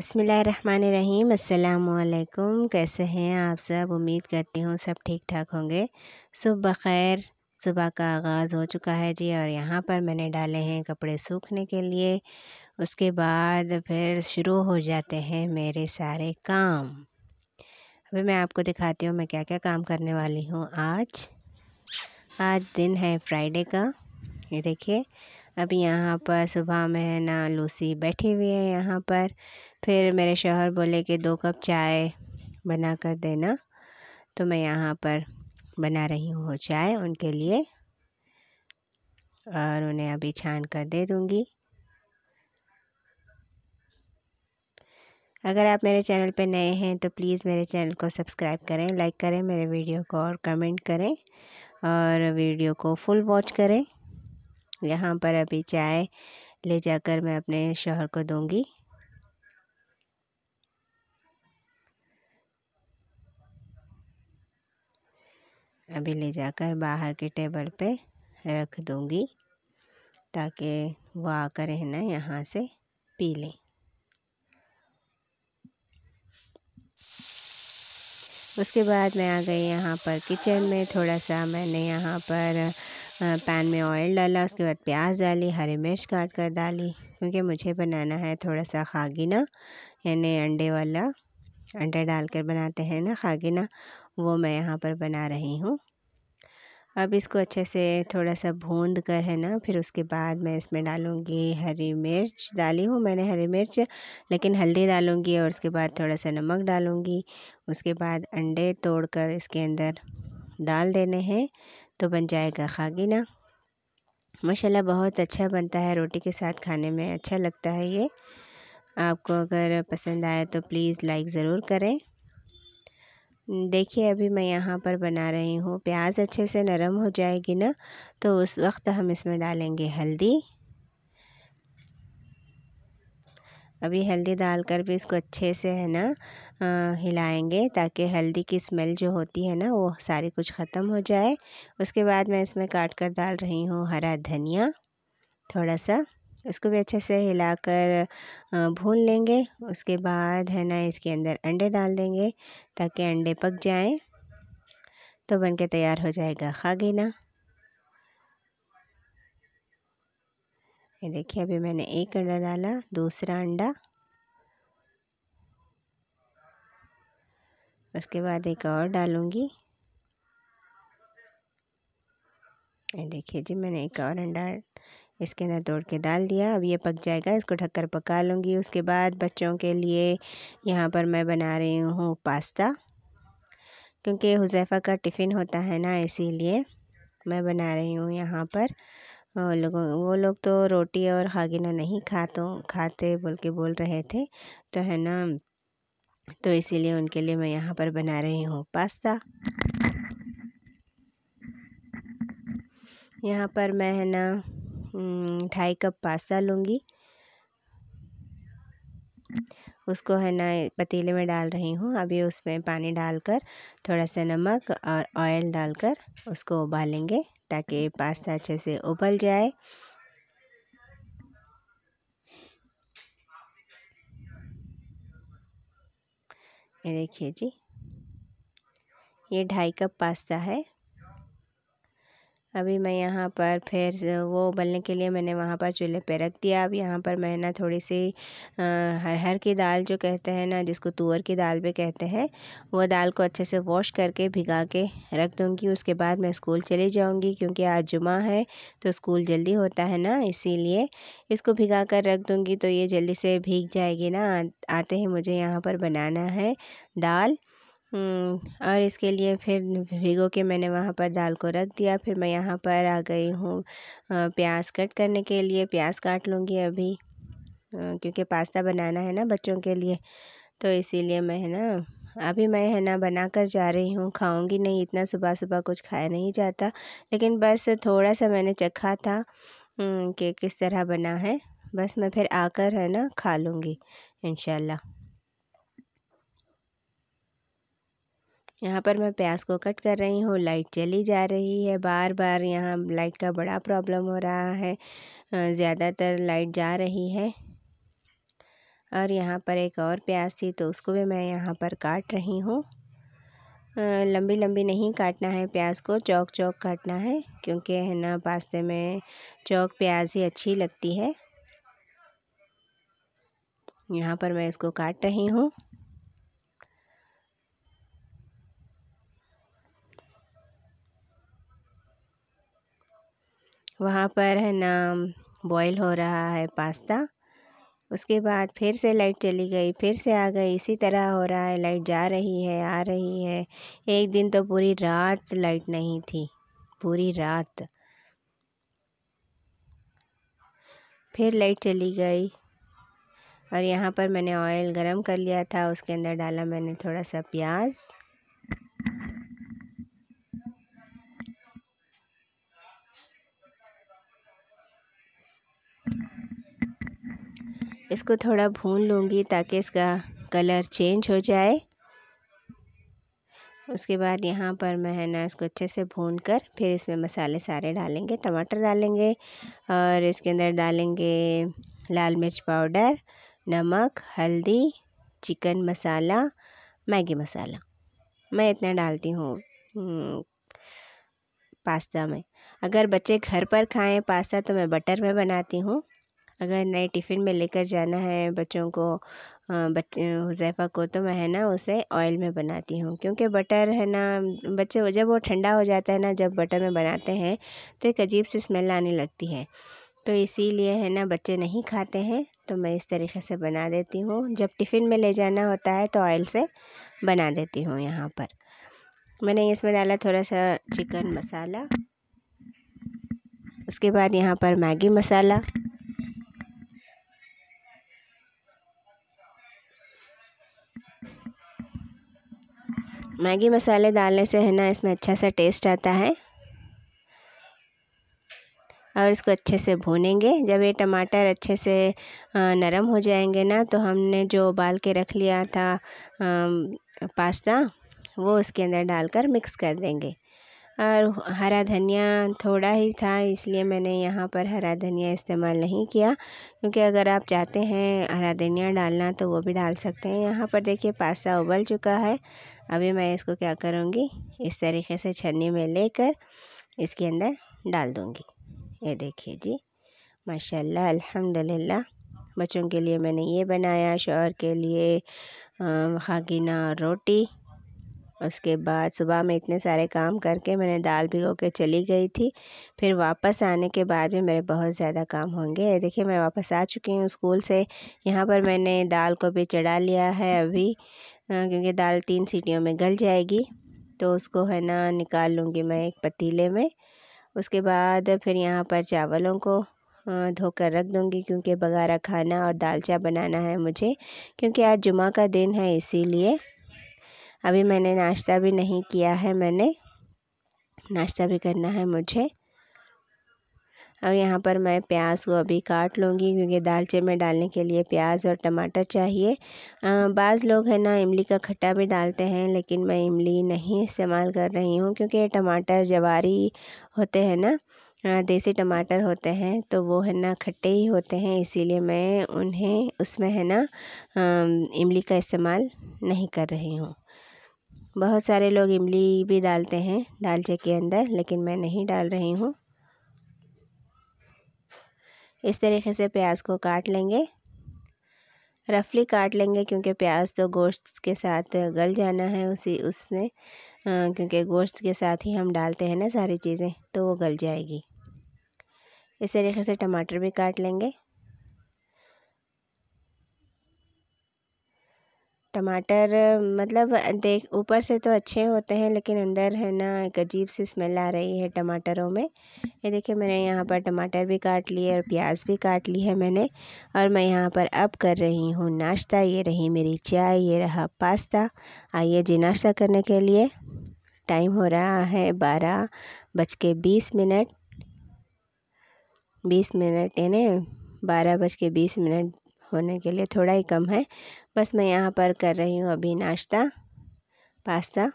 बसमीम् अल्लाम कैसे हैं आप सब उम्मीद करती हूँ सब ठीक ठाक होंगे सुबह खैर सुबह का आगाज़ हो चुका है जी और यहाँ पर मैंने डाले हैं कपड़े सूखने के लिए उसके बाद फिर शुरू हो जाते हैं मेरे सारे काम अभी मैं आपको दिखाती हूँ मैं क्या क्या काम करने वाली हूँ आज आज दिन है फ्राइडे का ये देखिए अब यहाँ पर सुबह में है ना लूसी बैठी हुई है यहाँ पर फिर मेरे शोहर बोले कि दो कप चाय बना कर देना तो मैं यहाँ पर बना रही हूँ चाय उनके लिए और उन्हें अभी छान कर दे दूँगी अगर आप मेरे चैनल पर नए हैं तो प्लीज़ मेरे चैनल को सब्सक्राइब करें लाइक करें मेरे वीडियो को और कमेंट करें और वीडियो को फुल वॉच करें यहाँ पर अभी चाय ले जाकर मैं अपने शोहर को दूंगी अभी ले जाकर बाहर के टेबल पे रख दूंगी ताकि वो आकर है ना यहाँ से पी लें उसके बाद मैं आ गई यहाँ पर किचन में थोड़ा सा मैंने यहाँ पर पैन में ऑयल डाला उसके बाद प्याज डाली हरी मिर्च काट कर डाली क्योंकि मुझे बनाना है थोड़ा सा खागिना यानी अंडे वाला अंडे डाल कर बनाते हैं ना खागिना वो मैं यहाँ पर बना रही हूँ अब इसको अच्छे से थोड़ा सा भून कर है ना फिर उसके बाद मैं इसमें डालूँगी हरी मिर्च डाली हूँ मैंने हरी मिर्च लेकिन हल्दी डालूँगी और उसके बाद थोड़ा सा नमक डालूँगी उसके बाद अंडे तोड़कर इसके अंदर डाल देने हैं तो बन जाएगा खागिना माशाल्लाह बहुत अच्छा बनता है रोटी के साथ खाने में अच्छा लगता है ये आपको अगर पसंद आया तो प्लीज़ लाइक ज़रूर करें देखिए अभी मैं यहाँ पर बना रही हूँ प्याज अच्छे से नरम हो जाएगी ना तो उस वक्त हम इसमें डालेंगे हल्दी अभी हल्दी डालकर भी इसको अच्छे से है ना हिलाएंगे ताकि हल्दी की स्मेल जो होती है ना वो सारी कुछ ख़त्म हो जाए उसके बाद मैं इसमें काट कर डाल रही हूँ हरा धनिया थोड़ा सा उसको भी अच्छे से हिलाकर भून लेंगे उसके बाद है ना इसके अंदर अंडे डाल देंगे ताकि अंडे पक जाएं तो बनके तैयार हो जाएगा खागीना ये देखिए अभी मैंने एक अंडा डाला दूसरा अंडा उसके बाद एक और डालूँगी देखिए जी मैंने एक और अंडा इसके अंदर तोड़ के डाल दिया अब ये पक जाएगा इसको ढककर पका लूँगी उसके बाद बच्चों के लिए यहाँ पर मैं बना रही हूँ पास्ता क्योंकि हुजैफ़ा का टिफ़िन होता है ना इसीलिए मैं बना रही हूँ यहाँ पर लोगों वो लोग तो रोटी और खागिना नहीं खाते खाते बोल के बोल रहे थे तो है ना तो इसीलिए उनके लिए मैं यहाँ पर बना रही हूँ पास्ता यहाँ पर मैं है ना ढाई कप पास्ता लूँगी उसको है ना पतीले में डाल रही हूँ अभी उसमें पानी डालकर थोड़ा सा नमक और ऑयल डालकर उसको उबालेंगे ताकि पास्ता अच्छे से उबल जाए ये देखिए जी ये ढाई कप पास्ता है अभी मैं यहाँ पर फिर वो उबलने के लिए मैंने वहाँ पर चूल्हे पे रख दिया अब यहाँ पर मैं ना थोड़ी सी हरहर की दाल जो कहते हैं ना जिसको तुअर की दाल भी कहते हैं वो दाल को अच्छे से वॉश करके भिगा के रख दूँगी उसके बाद मैं स्कूल चली जाऊँगी क्योंकि आज जुमा है तो स्कूल जल्दी होता है ना इसी इसको भिगा कर रख दूँगी तो ये जल्दी से भीग जाएगी ना आते ही मुझे यहाँ पर बनाना है दाल हम्म, और इसके लिए फिर भिगो के मैंने वहाँ पर दाल को रख दिया फिर मैं यहाँ पर आ गई हूँ प्याज कट करने के लिए प्याज काट लूँगी अभी क्योंकि पास्ता बनाना है ना बच्चों के लिए तो इसीलिए मैं है ना अभी मैं है ना बना कर जा रही हूँ खाऊंगी नहीं इतना सुबह सुबह कुछ खाया नहीं जाता लेकिन बस थोड़ा सा मैंने चखा था हम्म, कि किस तरह बना है बस मैं फिर आकर है ना खा लूँगी इन यहाँ पर मैं प्याज को कट कर रही हूँ लाइट चली जा रही है बार बार यहाँ लाइट का बड़ा प्रॉब्लम हो रहा है ज़्यादातर लाइट जा रही है और यहाँ पर एक और प्याज थी तो उसको भी मैं यहाँ पर काट रही हूँ लंबी लंबी नहीं काटना है प्याज को चौक चौक काटना है क्योंकि है ना पास्ते में चौक प्याज ही अच्छी लगती है यहाँ पर मैं इसको काट रही हूँ वहाँ पर है ना बॉईल हो रहा है पास्ता उसके बाद फिर से लाइट चली गई फिर से आ गई इसी तरह हो रहा है लाइट जा रही है आ रही है एक दिन तो पूरी रात लाइट नहीं थी पूरी रात फिर लाइट चली गई और यहाँ पर मैंने ऑयल गरम कर लिया था उसके अंदर डाला मैंने थोड़ा सा प्याज इसको थोड़ा भून लूँगी ताकि इसका कलर चेंज हो जाए उसके बाद यहाँ पर मैं है ना इसको अच्छे से भून कर फिर इसमें मसाले सारे डालेंगे टमाटर डालेंगे और इसके अंदर डालेंगे लाल मिर्च पाउडर नमक हल्दी चिकन मसाला मैगी मसाला मैं इतना डालती हूँ हम्म, पास्ता में अगर बच्चे घर पर खाएं पास्ता तो मैं बटर में बनाती हूँ अगर नए टिफ़िन में लेकर जाना है बच्चों को बच्चेफा को तो मैं है ना उसे ऑयल में बनाती हूँ क्योंकि बटर है ना बच्चे जब वो ठंडा हो जाता है ना जब बटर में बनाते हैं तो एक अजीब सी स्मेल आने लगती है तो इसीलिए है ना बच्चे नहीं खाते हैं तो मैं इस तरीके से बना देती हूँ जब टिफ़िन में ले जाना होता है तो ऑयल से बना देती हूँ यहाँ पर मैंने इसमें डाला थोड़ा सा चिकन मसाला उसके बाद यहाँ पर मैगी मसाला मैगी मसाले डालने से है ना इसमें अच्छा सा टेस्ट आता है और इसको अच्छे से भूनेंगे जब ये टमाटर अच्छे से नरम हो जाएंगे ना तो हमने जो उबाल के रख लिया था पास्ता वो उसके अंदर डालकर मिक्स कर देंगे और हरा धनिया थोड़ा ही था इसलिए मैंने यहाँ पर हरा धनिया इस्तेमाल नहीं किया क्योंकि अगर आप चाहते हैं हरा धनिया डालना तो वो भी डाल सकते हैं यहाँ पर देखिए पास्ता उबल चुका है अभी मैं इसको क्या करूँगी इस तरीके से छन्नी में लेकर इसके अंदर डाल दूँगी ये देखिए जी माशाल्लाह अल्हम्दुलिल्लाह बच्चों के लिए मैंने ये बनाया शोहर के लिए खागिना रोटी उसके बाद सुबह में इतने सारे काम करके मैंने दाल भिगो के चली गई थी फिर वापस आने के बाद भी मेरे बहुत ज़्यादा काम होंगे देखिए मैं वापस आ चुकी हूँ स्कूल से यहाँ पर मैंने दाल को भी चढ़ा लिया है अभी क्योंकि दाल तीन सीटियों में गल जाएगी तो उसको है ना निकाल लूँगी मैं एक पतीले में उसके बाद फिर यहाँ पर चावलों को धोकर रख दूँगी क्योंकि बघारा खाना और दालचा बनाना है मुझे क्योंकि आज जुमा का दिन है इसीलिए अभी मैंने नाश्ता भी नहीं किया है मैंने नाश्ता भी करना है मुझे और यहाँ पर मैं प्याज को अभी काट लूँगी क्योंकि दालचे में डालने के लिए प्याज और टमाटर चाहिए बाज़ लोग है ना इमली का खट्टा भी डालते हैं लेकिन मैं इमली नहीं इस्तेमाल कर रही हूँ क्योंकि टमाटर जवारी होते हैं ना देसी टमाटर होते हैं तो वो है ना खट्टे ही होते हैं इसीलिए मैं उन्हें उसमें है ना इमली का इस्तेमाल नहीं कर रही हूँ बहुत सारे लोग इमली भी डालते हैं दालचे के अंदर लेकिन मैं नहीं डाल रही हूँ इस तरीके से प्याज को काट लेंगे रफली काट लेंगे क्योंकि प्याज तो गोश्त के साथ गल जाना है उसी उसने क्योंकि गोश्त के साथ ही हम डालते हैं ना सारी चीज़ें तो वो गल जाएगी इस तरीके से टमाटर भी काट लेंगे टमाटर मतलब देख ऊपर से तो अच्छे होते हैं लेकिन अंदर है ना एक अजीब सी स्मेल आ रही है टमाटरों में ये देखिए मैंने यहाँ पर टमाटर भी काट लिए और प्याज भी काट ली है मैंने और मैं यहाँ पर अब कर रही हूँ नाश्ता ये रही मेरी चाय ये रहा पास्ता आइए जी नाश्ता करने के लिए टाइम हो रहा है बारह बज के बीस मिनट बीस मिनट यानी बारह बज के बीस मिनट होने के लिए थोड़ा ही कम है बस मैं यहाँ पर कर रही हूँ अभी नाश्ता पास्ता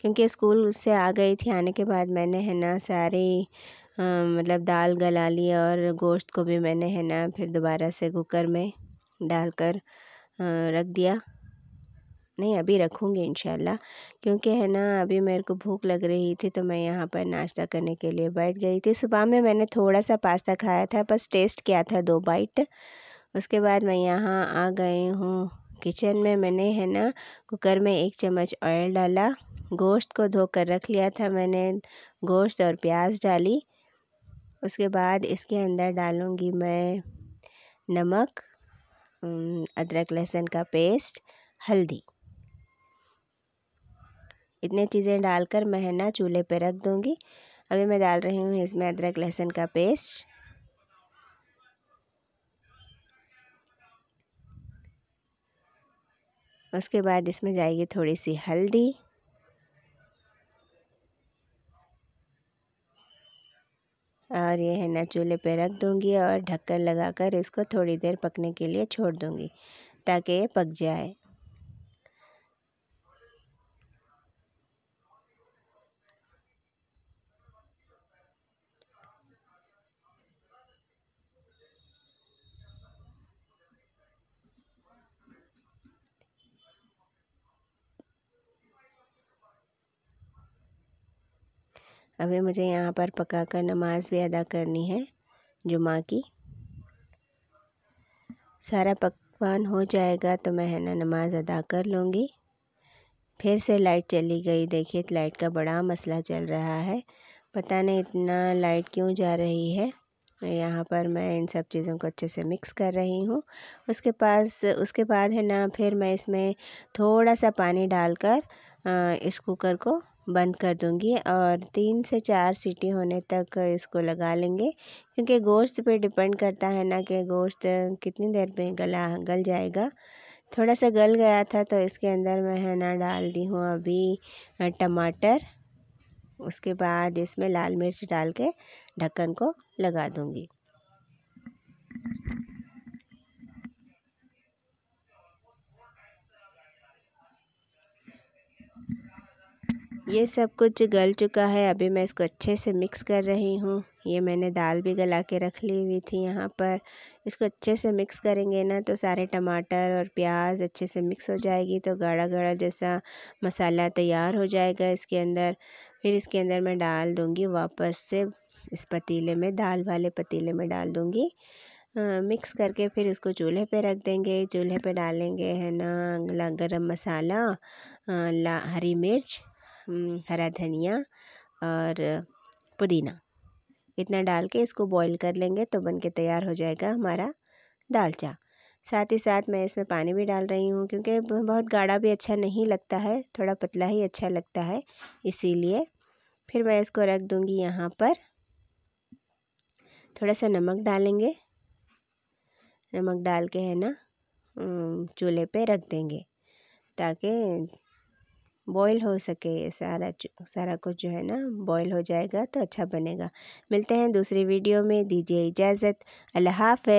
क्योंकि स्कूल से आ गई थी आने के बाद मैंने है ना सारी आ, मतलब दाल गला ली और गोश्त को भी मैंने है ना फिर दोबारा से कुकर में डालकर रख दिया नहीं अभी रखूँगी इन क्योंकि है ना अभी मेरे को भूख लग रही थी तो मैं यहाँ पर नाश्ता करने के लिए बैठ गई थी सुबह में मैंने थोड़ा सा पास्ता खाया था बस टेस्ट किया था दो बाइट उसके बाद मैं यहाँ आ गई हूँ किचन में मैंने है ना कुकर में एक चम्मच ऑयल डाला गोश्त को धो कर रख लिया था मैंने गोश्त और प्याज डाली उसके बाद इसके अंदर डालूँगी मैं नमक अदरक लहसुन का पेस्ट हल्दी इतने चीज़ें डालकर मैं है ना चूल्हे पर रख दूँगी अभी मैं डाल रही हूँ इसमें अदरक लहसुन का पेस्ट उसके बाद इसमें जाएगी थोड़ी सी हल्दी और ये है ना चूल्हे पे रख दूँगी और ढक्कन लगाकर इसको थोड़ी देर पकने के लिए छोड़ दूँगी ताकि ये पक जाए अभी मुझे यहाँ पर पका कर नमाज़ भी अदा करनी है जुमा की सारा पकवान हो जाएगा तो मैं है ना नमाज़ अदा कर लूँगी फिर से लाइट चली गई देखिए लाइट का बड़ा मसला चल रहा है पता नहीं इतना लाइट क्यों जा रही है यहाँ पर मैं इन सब चीज़ों को अच्छे से मिक्स कर रही हूँ उसके पास उसके बाद है ना फिर मैं इसमें थोड़ा सा पानी डालकर इस कुकर को बंद कर दूंगी और तीन से चार सीटी होने तक इसको लगा लेंगे क्योंकि गोश्त पे डिपेंड करता है ना कि गोश्त कितनी देर में गला गल जाएगा थोड़ा सा गल गया था तो इसके अंदर मैं है ना डाल दी हूँ अभी टमाटर उसके बाद इसमें लाल मिर्च डाल के ढक्कन को लगा दूँगी ये सब कुछ गल चुका है अभी मैं इसको अच्छे से मिक्स कर रही हूँ ये मैंने दाल भी गला के रख ली हुई थी यहाँ पर इसको अच्छे से मिक्स करेंगे ना तो सारे टमाटर और प्याज अच्छे से मिक्स हो जाएगी तो गाढ़ा गाढ़ा जैसा मसाला तैयार हो जाएगा इसके अंदर फिर इसके अंदर मैं डाल दूँगी वापस से इस पतीले में दाल वाले पतीले में डाल दूँगी मिक्स करके फिर इसको चूल्हे पे रख देंगे चूल्हे पे डालेंगे है ना गरम मसाला ला हरी मिर्च हरा धनिया और पुदीना इतना डाल के इसको बॉईल कर लेंगे तो बन के तैयार हो जाएगा हमारा दाल चा साथ ही साथ मैं इसमें पानी भी डाल रही हूँ क्योंकि बहुत गाढ़ा भी अच्छा नहीं लगता है थोड़ा पतला ही अच्छा लगता है इसीलिए फिर मैं इसको रख दूँगी यहाँ पर थोड़ा सा नमक डालेंगे नमक डाल के है ना चूल्हे पे रख देंगे ताकि बॉईल हो सके सारा सारा कुछ जो है ना बॉईल हो जाएगा तो अच्छा बनेगा मिलते हैं दूसरी वीडियो में दीजिए इजाज़त अल्लाह हाफ